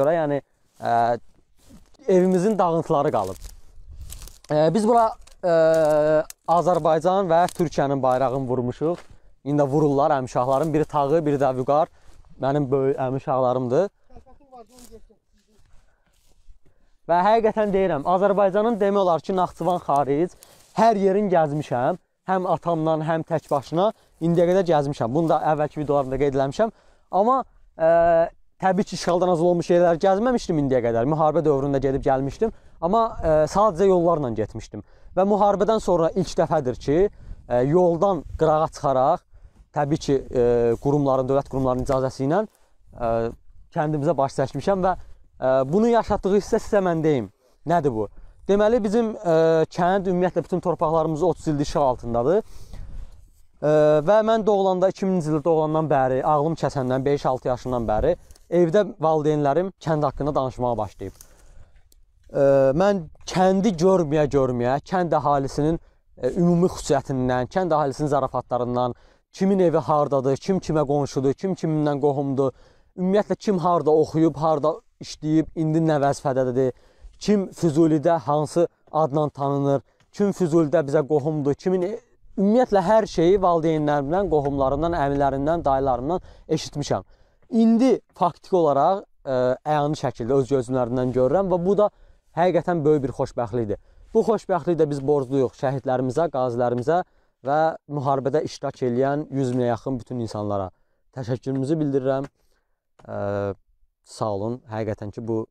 görə yəni ə, e, evimizin dağıntıları qalıb. Ə, e, biz bura ə, e, Azərbaycan və Türkiyənin bayrağını vurmuşuq. İndi də vururlar əmişahların biri tağı, biri də vüqar. Mənim böyük əmişahlarımdır. Və həqiqətən deyirəm, Azərbaycanın demək olar ki, Naxçıvan xaric hər yerin gəzmişəm. Həm atamla, həm tək başına indiyə qədər gəzmişəm. Bunu da əvvəlki videolarımda qeyd eləmişəm. Amma ə, Təbii ki, işğaldan azad olmuş yerlər gəzməmişdim indiyə qədər. Müharibə dövründə gedib gəlmişdim, amma ə, e, sadəcə yollarla getmişdim. Və müharibədən sonra ilk dəfədir ki, ə, e, yoldan qırağa çıxaraq, təbii ki, ə, e, qurumların, dövlət qurumlarının icazəsi ilə ə, kəndimizə baş çəkmişəm və ə, bunu yaşatdığı hissə sizə mən deyim. Nədir bu? Deməli, bizim ə, kənd ümumiyyətlə bütün torpaqlarımız 30 ildir işğal altındadır və mən doğulanda 2000-ci ildə doğulandan bəri, ağlım kəsəndən 5-6 yaşından bəri evdə valideynlərim kənd haqqında danışmağa başlayıb. E, mən kəndi görməyə görməyə, kənd əhalisinin e, ümumi xüsusiyyətindən, kənd əhalisinin zarafatlarından, kimin evi hardadır, kim kimə qonşudur, kim kimdən qohumdur, ümumiyyətlə kim harda oxuyub, harda işləyib, indi nə vəzifədədir, kim Füzulidə hansı adla tanınır, kim Füzulidə bizə qohumdur, kimin e, ümumiyyətlə hər şeyi valideynlərimdən, qohumlarımdan, əmilərimdən, dayılarımdan eşitmişəm. İndi faktiki olaraq ə, e, əyanı şəkildə öz gözümlərindən görürəm və bu da həqiqətən böyük bir xoşbəxtlikdir. Bu xoşbəxtliyi də biz borcluyuq şəhidlərimizə, qazilərimizə və müharibədə iştirak edən 100 minə yaxın bütün insanlara təşəkkürümüzü bildirirəm. Ə, e, sağ olun. Həqiqətən ki bu